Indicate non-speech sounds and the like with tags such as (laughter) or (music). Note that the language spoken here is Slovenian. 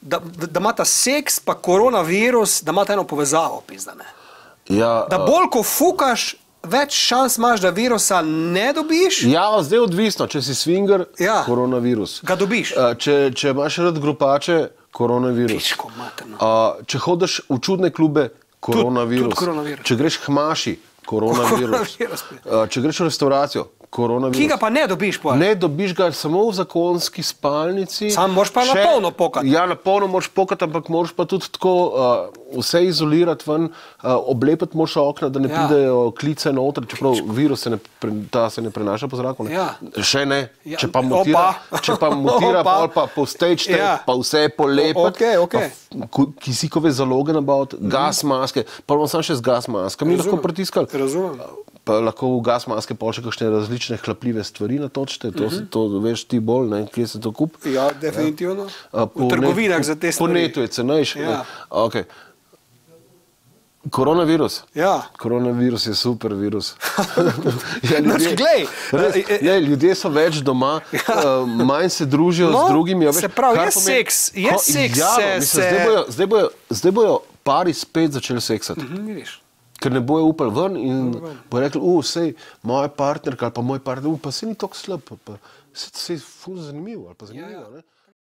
da, da, da ima ta seks, pa koronavirus, da ima ta eno povezavo, pizdane. Ja, da eh, bolj ko fukaš, več šans imaš, da virusa ne dobiš. Ja, zdaj je odvisno, če si svinger, ja, koronavirus. Ga dobiš. Eh, če, če imaš rad grupače, koronavirus. Piško, A, no. eh, če hodiš v čudne klube, koronavirus. Tud, tud koronavirus. Če greš k maši, koronavirus. (laughs) koronavirus. A, če greš v restauracijo, koronavirus. Ki ga pa ne dobiš, pa ne dobiš ga samo v zakonski spalnici. Sam moš pa Še, na polno pokati. Ja, na polno moš pokati, ampak moš pa tudi tako uh, vse izolirati, ven, uh, eh, oblepiti moš okna, da ne ja. pridejo klice noter, čeprav Pičko. virus se ne, pre, se ne prenaša po zraku. Ne? Ja. Še ne, ja. če pa mutira, če pa mutira (laughs) pol pa postečete, ja. pa vse je polepo. Okay, okay. Kisikove zaloge nabavati, mm. gas maske, pa bomo sam še z gas maskami lahko pritiskali. Razumem lahko v gas maske pošiljate kakšne različne hlapljive stvari na točke. To, uh -huh. to veš ti bolj, ne, kje se to kupi. Ja, definitivno. Ja. Po, v trgovinah ne, za te stvari. Ponetuje cenejše. Ja. Okay. Koronavirus. Ja. Koronavirus je super virus. (laughs) ja, ljudje, no, glej, res, ne, e, e- ljudje so več doma, (laughs) ja. Eh, manj se družijo no, z drugimi. Ja, veš, se pravi, je pomeni, seks, je ko, seks. Idealo, ja, se, mislim, se... Zdaj bojo, bojo, bojo pari spet začeli seksati. Uh mhm, -huh, ker ne bojo upali ven in bo rekli, da je moj partner ali pa moj partner, pa se ni tako slab, pa se je vse zanimivo ali pa ja, zanimivo. Ja, ja.